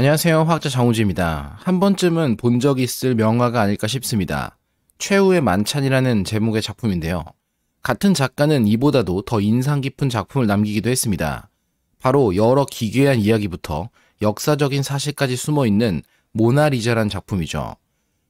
안녕하세요. 화학자 장우지입니다. 한 번쯤은 본적 있을 명화가 아닐까 싶습니다. 최후의 만찬이라는 제목의 작품인데요. 같은 작가는 이보다도 더 인상 깊은 작품을 남기기도 했습니다. 바로 여러 기괴한 이야기부터 역사적인 사실까지 숨어 있는 모나리자란 작품이죠.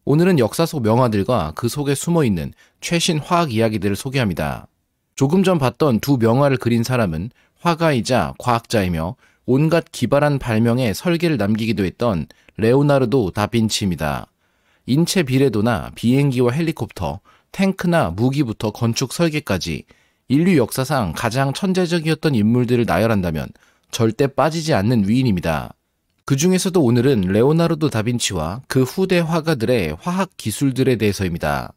오늘은 역사 속 명화들과 그 속에 숨어 있는 최신 화학 이야기들을 소개합니다. 조금 전 봤던 두 명화를 그린 사람은 화가이자 과학자이며 온갖 기발한 발명의 설계를 남기기도 했던 레오나르도 다빈치입니다. 인체 비례도나 비행기와 헬리콥터, 탱크나 무기부터 건축 설계까지 인류 역사상 가장 천재적이었던 인물들을 나열한다면 절대 빠지지 않는 위인입니다. 그 중에서도 오늘은 레오나르도 다빈치와 그 후대 화가들의 화학 기술들에 대해서입니다.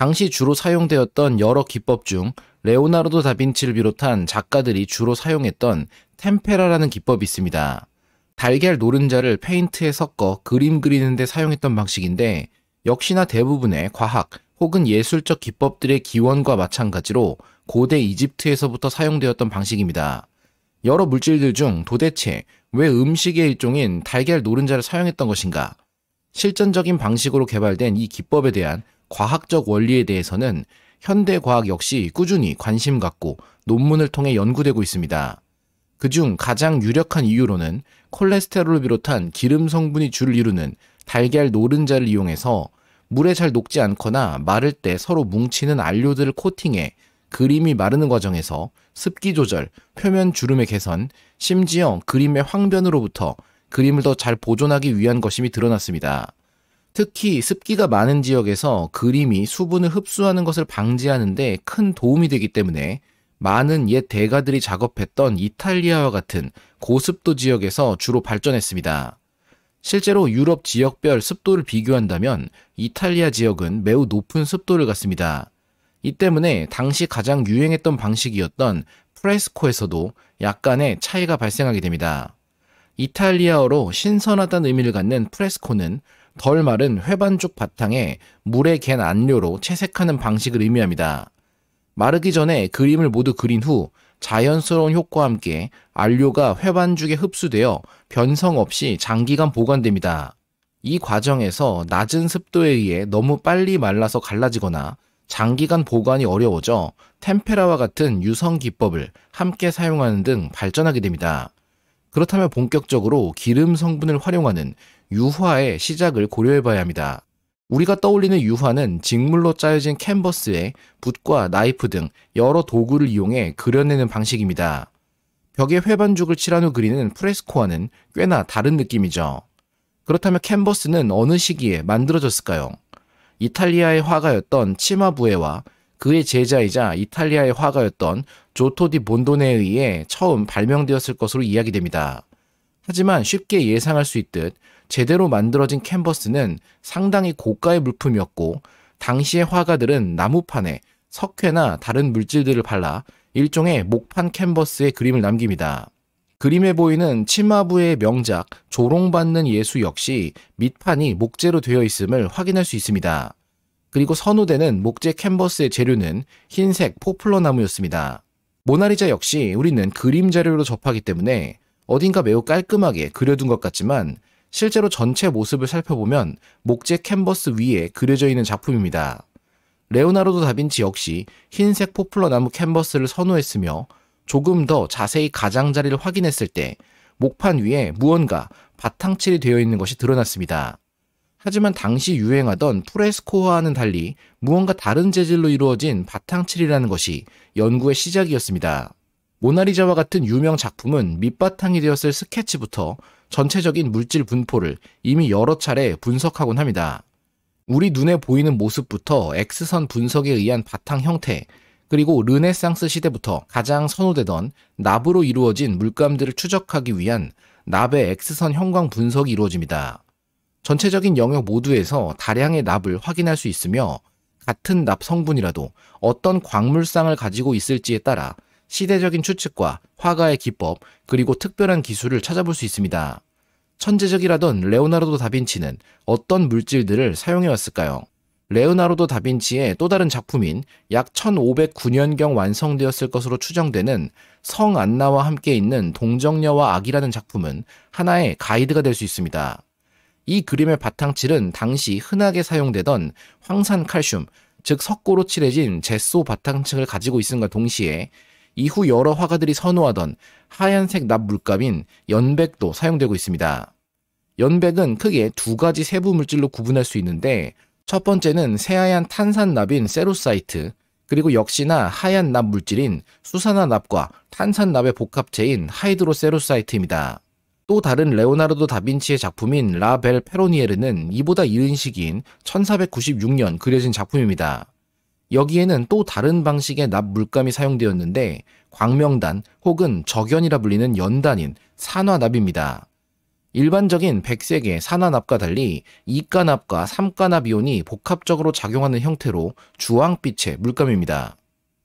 당시 주로 사용되었던 여러 기법 중 레오나르도 다빈치를 비롯한 작가들이 주로 사용했던 템페라라는 기법이 있습니다. 달걀 노른자를 페인트에 섞어 그림 그리는데 사용했던 방식인데 역시나 대부분의 과학 혹은 예술적 기법들의 기원과 마찬가지로 고대 이집트에서부터 사용되었던 방식입니다. 여러 물질들 중 도대체 왜 음식의 일종인 달걀 노른자를 사용했던 것인가? 실전적인 방식으로 개발된 이 기법에 대한 과학적 원리에 대해서는 현대 과학 역시 꾸준히 관심 갖고 논문을 통해 연구되고 있습니다. 그 중 가장 유력한 이유로는 콜레스테롤을 비롯한 기름 성분이 주를 이루는 달걀 노른자를 이용해서 물에 잘 녹지 않거나 마를 때 서로 뭉치는 알료들을 코팅해 그림이 마르는 과정에서 습기 조절, 표면 주름의 개선, 심지어 그림의 황변으로부터 그림을 더 잘 보존하기 위한 것임이 드러났습니다. 특히 습기가 많은 지역에서 그림이 수분을 흡수하는 것을 방지하는데 큰 도움이 되기 때문에 많은 옛 대가들이 작업했던 이탈리아와 같은 고습도 지역에서 주로 발전했습니다. 실제로 유럽 지역별 습도를 비교한다면 이탈리아 지역은 매우 높은 습도를 갖습니다. 이 때문에 당시 가장 유행했던 방식이었던 프레스코에서도 약간의 차이가 발생하게 됩니다. 이탈리아어로 신선하다는 의미를 갖는 프레스코는 덜 마른 회반죽 바탕에 물에 갠 안료로 채색하는 방식을 의미합니다. 마르기 전에 그림을 모두 그린 후 자연스러운 효과와 함께 안료가 회반죽에 흡수되어 변성 없이 장기간 보관됩니다. 이 과정에서 낮은 습도에 의해 너무 빨리 말라서 갈라지거나 장기간 보관이 어려워져 템페라와 같은 유성 기법을 함께 사용하는 등 발전하게 됩니다. 그렇다면 본격적으로 기름 성분을 활용하는 유화의 시작을 고려해봐야 합니다. 우리가 떠올리는 유화는 직물로 짜여진 캔버스에 붓과 나이프 등 여러 도구를 이용해 그려내는 방식입니다. 벽에 회반죽을 칠한 후 그리는 프레스코와는 꽤나 다른 느낌이죠. 그렇다면 캔버스는 어느 시기에 만들어졌을까요? 이탈리아의 화가였던 치마부에와 그의 제자이자 이탈리아의 화가였던 조토디 본도네에 의해 처음 발명되었을 것으로 이야기됩니다. 하지만 쉽게 예상할 수 있듯 제대로 만들어진 캔버스는 상당히 고가의 물품이었고 당시의 화가들은 나무판에 석회나 다른 물질들을 발라 일종의 목판 캔버스에 그림을 남깁니다. 그림에 보이는 치마부의 명작 조롱받는 예수 역시 밑판이 목재로 되어 있음을 확인할 수 있습니다. 그리고 선후되는 목재 캔버스의 재료는 흰색 포플러 나무였습니다. 모나리자 역시 우리는 그림 재료로 접하기 때문에 어딘가 매우 깔끔하게 그려둔 것 같지만 실제로 전체 모습을 살펴보면 목재 캔버스 위에 그려져 있는 작품입니다. 레오나르도 다빈치 역시 흰색 포플러 나무 캔버스를 선호했으며 조금 더 자세히 가장자리를 확인했을 때 목판 위에 무언가 바탕칠이 되어 있는 것이 드러났습니다. 하지만 당시 유행하던 프레스코와는 달리 무언가 다른 재질로 이루어진 바탕칠이라는 것이 연구의 시작이었습니다. 모나리자와 같은 유명 작품은 밑바탕이 되었을 스케치부터 전체적인 물질 분포를 이미 여러 차례 분석하곤 합니다. 우리 눈에 보이는 모습부터 X선 분석에 의한 바탕 형태, 그리고 르네상스 시대부터 가장 선호되던 납으로 이루어진 물감들을 추적하기 위한 납의 X선 형광 분석이 이루어집니다. 전체적인 영역 모두에서 다량의 납을 확인할 수 있으며 같은 납 성분이라도 어떤 광물상을 가지고 있을지에 따라 시대적인 추측과 화가의 기법, 그리고 특별한 기술을 찾아볼 수 있습니다. 천재적이라던 레오나르도 다빈치는 어떤 물질들을 사용해 왔을까요? 레오나르도 다빈치의 또 다른 작품인 약 1509년경 완성되었을 것으로 추정되는 성 안나와 함께 있는 동정녀와 악이라는 작품은 하나의 가이드가 될 수 있습니다. 이 그림의 바탕칠은 당시 흔하게 사용되던 황산 칼슘, 즉 석고로 칠해진 제소 바탕층을 가지고 있음과 동시에 이후 여러 화가들이 선호하던 하얀색 납 물감인 연백도 사용되고 있습니다. 연백은 크게 두 가지 세부 물질로 구분할 수 있는데 첫 번째는 새하얀 탄산 납인 세로사이트, 그리고 역시나 하얀 납 물질인 수산화 납과 탄산 납의 복합체인 하이드로 세로사이트입니다. 또 다른 레오나르도 다빈치의 작품인 라벨 페로니에르는 이보다 이른 시기인 1496년 그려진 작품입니다. 여기에는 또 다른 방식의 납 물감이 사용되었는데 광명단 혹은 적연이라 불리는 연단인 산화납입니다. 일반적인 백색의 산화납과 달리 이가납과 삼가납 이온이 복합적으로 작용하는 형태로 주황빛의 물감입니다.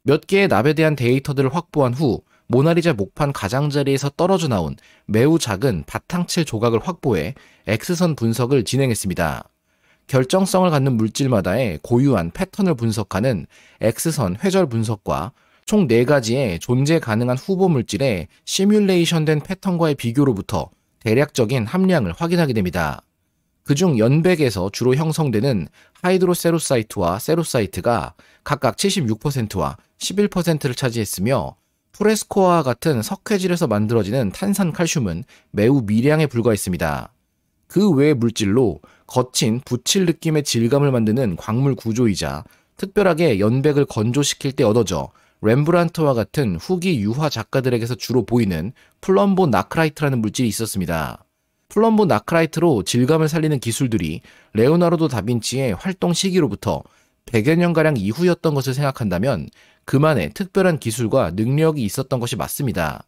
몇 개의 납에 대한 데이터들을 확보한 후 모나리자 목판 가장자리에서 떨어져 나온 매우 작은 바탕체 조각을 확보해 X선 분석을 진행했습니다. 결정성을 갖는 물질마다의 고유한 패턴을 분석하는 X선 회절 분석과 총 4가지의 존재 가능한 후보 물질의 시뮬레이션된 패턴과의 비교로부터 대략적인 함량을 확인하게 됩니다. 그중 연백에서 주로 형성되는 하이드로세로사이트와 세로사이트가 각각 76%와 11%를 차지했으며 프레스코와 같은 석회질에서 만들어지는 탄산칼슘은 매우 미량에 불과했습니다. 그 외의 물질로 거친 붙일 느낌의 질감을 만드는 광물 구조이자 특별하게 연백을 건조시킬 때 얻어져 렘브란트와 같은 후기 유화 작가들에게서 주로 보이는 플럼보 나크라이트라는 물질이 있었습니다. 플럼보 나크라이트로 질감을 살리는 기술들이 레오나르도 다빈치의 활동 시기로부터 100여 년가량 이후였던 것을 생각한다면 그만의 특별한 기술과 능력이 있었던 것이 맞습니다.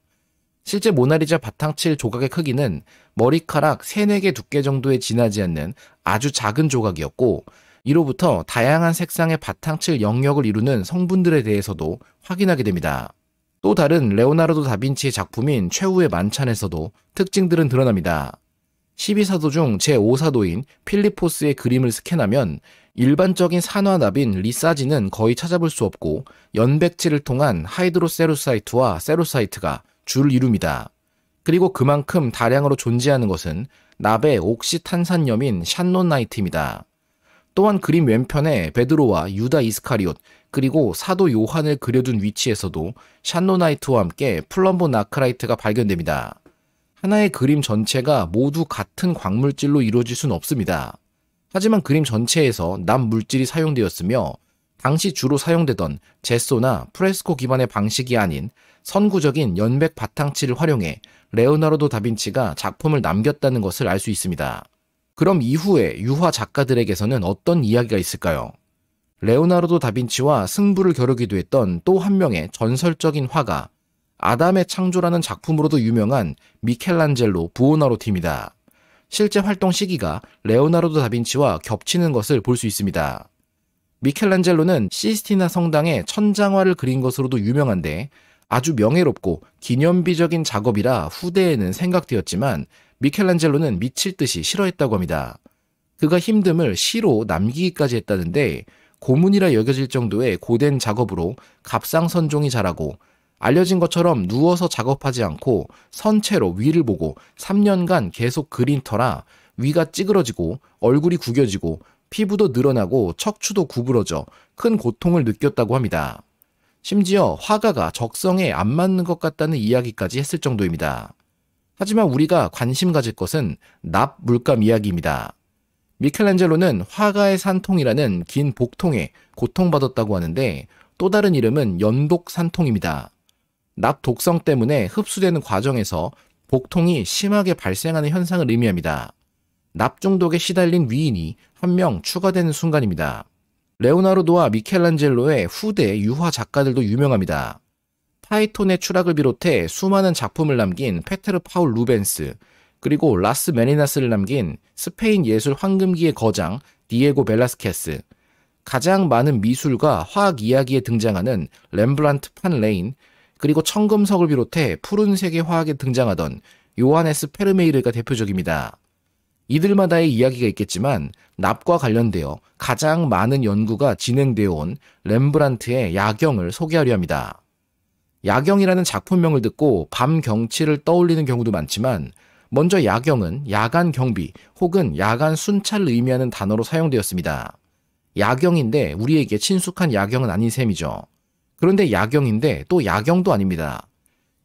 실제 모나리자 바탕칠 조각의 크기는 머리카락 3, 4개 두께 정도에 지나지 않는 아주 작은 조각이었고 이로부터 다양한 색상의 바탕칠 영역을 이루는 성분들에 대해서도 확인하게 됩니다. 또 다른 레오나르도 다빈치의 작품인 최후의 만찬에서도 특징들은 드러납니다. 12사도 중 제5사도인 필리포스의 그림을 스캔하면 일반적인 산화납인 리사지는 거의 찾아볼 수 없고 연백질을 통한 하이드로세루사이트와 세루사이트가 줄 이룹니다. 그리고 그만큼 다량으로 존재하는 것은 납의 옥시탄산염인 샨논나이트입니다 또한 그림 왼편에 베드로와 유다 이스카리옷 그리고 사도 요한을 그려둔 위치에서도 샨노나이트와 함께 플럼보 나크라이트가 발견됩니다. 하나의 그림 전체가 모두 같은 광물질로 이루어질 수는 없습니다. 하지만 그림 전체에서 남 물질이 사용되었으며 당시 주로 사용되던 제소나 프레스코 기반의 방식이 아닌 선구적인 연백 바탕치를 활용해 레오나르도 다빈치가 작품을 남겼다는 것을 알 수 있습니다. 그럼 이후에 유화 작가들에게서는 어떤 이야기가 있을까요? 레오나르도 다빈치와 승부를 겨루기도 했던 또 한 명의 전설적인 화가 아담의 창조라는 작품으로도 유명한 미켈란젤로 부오나로티입니다. 실제 활동 시기가 레오나르도 다빈치와 겹치는 것을 볼 수 있습니다. 미켈란젤로는 시스티나 성당의 천장화를 그린 것으로도 유명한데 아주 명예롭고 기념비적인 작업이라 후대에는 생각되었지만 미켈란젤로는 미칠 듯이 싫어했다고 합니다. 그가 힘듦을 시로 남기기까지 했다는데 고문이라 여겨질 정도의 고된 작업으로 갑상선종이 자라고 알려진 것처럼 누워서 작업하지 않고 선체로 위를 보고 3년간 계속 그린 터라 위가 찌그러지고 얼굴이 구겨지고 피부도 늘어나고 척추도 구부러져 큰 고통을 느꼈다고 합니다. 심지어 화가가 적성에 안 맞는 것 같다는 이야기까지 했을 정도입니다. 하지만 우리가 관심 가질 것은 납 물감 이야기입니다. 미켈란젤로는 화가의 산통이라는 긴 복통에 고통받았다고 하는데 또 다른 이름은 연독 산통입니다. 납 독성 때문에 흡수되는 과정에서 복통이 심하게 발생하는 현상을 의미합니다. 납중독에 시달린 위인이 한 명 추가되는 순간입니다. 레오나르도와 미켈란젤로의 후대 유화 작가들도 유명합니다. 파이톤의 추락을 비롯해 수많은 작품을 남긴 페테르 파울 루벤스, 그리고 라스 메리나스를 남긴 스페인 예술 황금기의 거장 디에고 벨라스케스, 가장 많은 미술과 화학 이야기에 등장하는 렘브란트판 레인, 그리고 청금석을 비롯해 푸른색의 화학에 등장하던 요하네스 페르메이르가 대표적입니다. 이들마다의 이야기가 있겠지만 납과 관련되어 가장 많은 연구가 진행되어 온 렘브란트의 야경을 소개하려 합니다. 야경이라는 작품명을 듣고 밤 경치를 떠올리는 경우도 많지만 먼저 야경은 야간 경비 혹은 야간 순찰을 의미하는 단어로 사용되었습니다. 야경인데 우리에게 친숙한 야경은 아닌 셈이죠. 그런데 야경인데 또 야경도 아닙니다.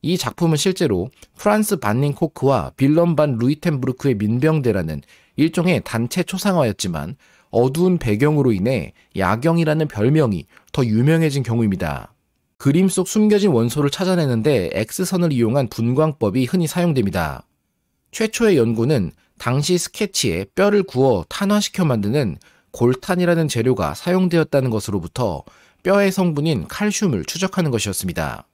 이 작품은 실제로 프란스 반닌 코크와 빌런 반루이텐브루크의 민병대라는 일종의 단체 초상화였지만 어두운 배경으로 인해 야경이라는 별명이 더 유명해진 경우입니다. 그림 속 숨겨진 원소를 찾아내는데 X선을 이용한 분광법이 흔히 사용됩니다. 최초의 연구는 당시 스케치에 뼈를 구워 탄화시켜 만드는 골탄이라는 재료가 사용되었다는 것으로부터 뼈의 성분인 칼슘을 추적하는 것이었습니다.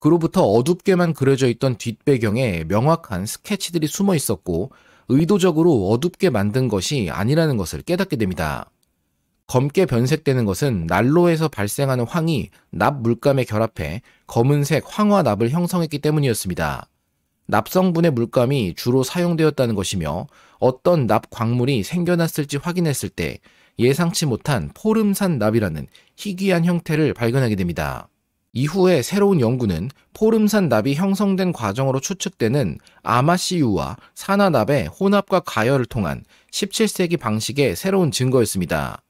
그로부터 어둡게만 그려져 있던 뒷배경에 명확한 스케치들이 숨어 있었고 의도적으로 어둡게 만든 것이 아니라는 것을 깨닫게 됩니다. 검게 변색되는 것은 난로에서 발생하는 황이 납 물감에 결합해 검은색 황화납을 형성했기 때문이었습니다. 납성분의 물감이 주로 사용되었다는 것이며 어떤 납 광물이 생겨났을지 확인했을 때 예상치 못한 포름산 납이라는 희귀한 형태를 발견하게 됩니다. 이후에 새로운 연구는 포름산 납이 형성된 과정으로 추측되는 아마씨유와 산화납의 혼합과 가열을 통한 17세기 방식의 새로운 증거였습니다.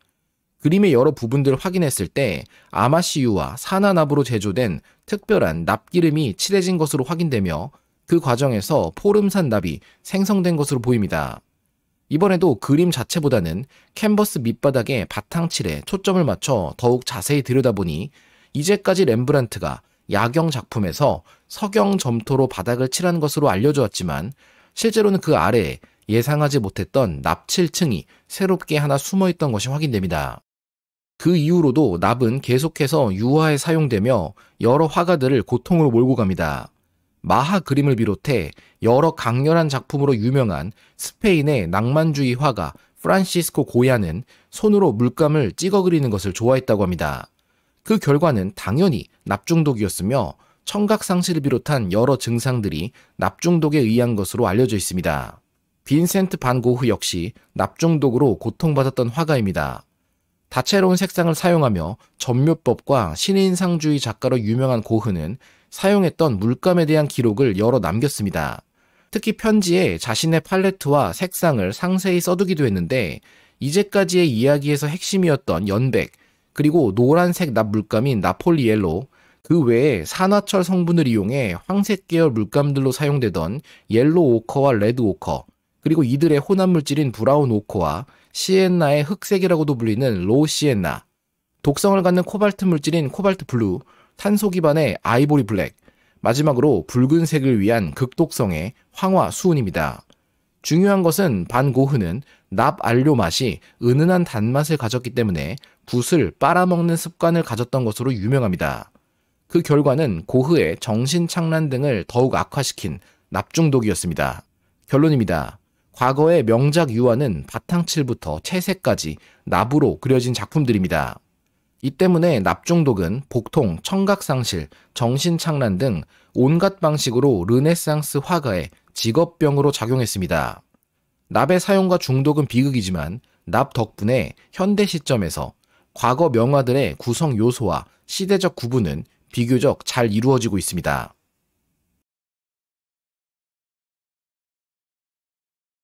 그림의 여러 부분들을 확인했을 때 아마씨유와 산화납으로 제조된 특별한 납기름이 칠해진 것으로 확인되며 그 과정에서 포름산 납이 생성된 것으로 보입니다. 이번에도 그림 자체보다는 캔버스 밑바닥의 바탕칠에 초점을 맞춰 더욱 자세히 들여다보니 이제까지 렘브란트가 야경 작품에서 서경 점토로 바닥을 칠한 것으로 알려주었지만 실제로는 그 아래에 예상하지 못했던 납칠층이 새롭게 하나 숨어 있던 것이 확인됩니다. 그 이후로도 납은 계속해서 유화에 사용되며 여러 화가들을 고통으로 몰고 갑니다. 마하 그림을 비롯해 여러 강렬한 작품으로 유명한 스페인의 낭만주의 화가 프란시스코 고야는 손으로 물감을 찍어 그리는 것을 좋아했다고 합니다. 그 결과는 당연히 납중독이었으며 청각 상실을 비롯한 여러 증상들이 납중독에 의한 것으로 알려져 있습니다. 빈센트 반 고흐 역시 납중독으로 고통받았던 화가입니다. 다채로운 색상을 사용하며 전묘법과 신인상주의 작가로 유명한 고흐는 사용했던 물감에 대한 기록을 여러 남겼습니다. 특히 편지에 자신의 팔레트와 색상을 상세히 써두기도 했는데 이제까지의 이야기에서 핵심이었던 연백, 그리고 노란색 납 물감인 나폴리 엘로그 외에 산화철 성분을 이용해 황색 계열 물감들로 사용되던 옐로 우 오커와 레드 오커, 그리고 이들의 혼합 물질인 브라운 오커와 시엔나의 흑색이라고도 불리는 로우 시엔나, 독성을 갖는 코발트 물질인 코발트 블루, 탄소 기반의 아이보리 블랙, 마지막으로 붉은색을 위한 극독성의 황화 수은입니다. 중요한 것은 반 고흐는 납 알료 맛이 은은한 단맛을 가졌기 때문에 붓을 빨아먹는 습관을 가졌던 것으로 유명합니다. 그 결과는 고흐의 정신착란 등을 더욱 악화시킨 납중독이었습니다. 결론입니다. 과거의 명작 유화는 바탕칠부터 채색까지 납으로 그려진 작품들입니다. 이 때문에 납중독은 복통, 청각상실, 정신착란 등 온갖 방식으로 르네상스 화가의 직업병으로 작용했습니다. 납의 사용과 중독은 비극이지만 납 덕분에 현대 시점에서 과거 명화들의 구성 요소와 시대적 구분은 비교적 잘 이루어지고 있습니다.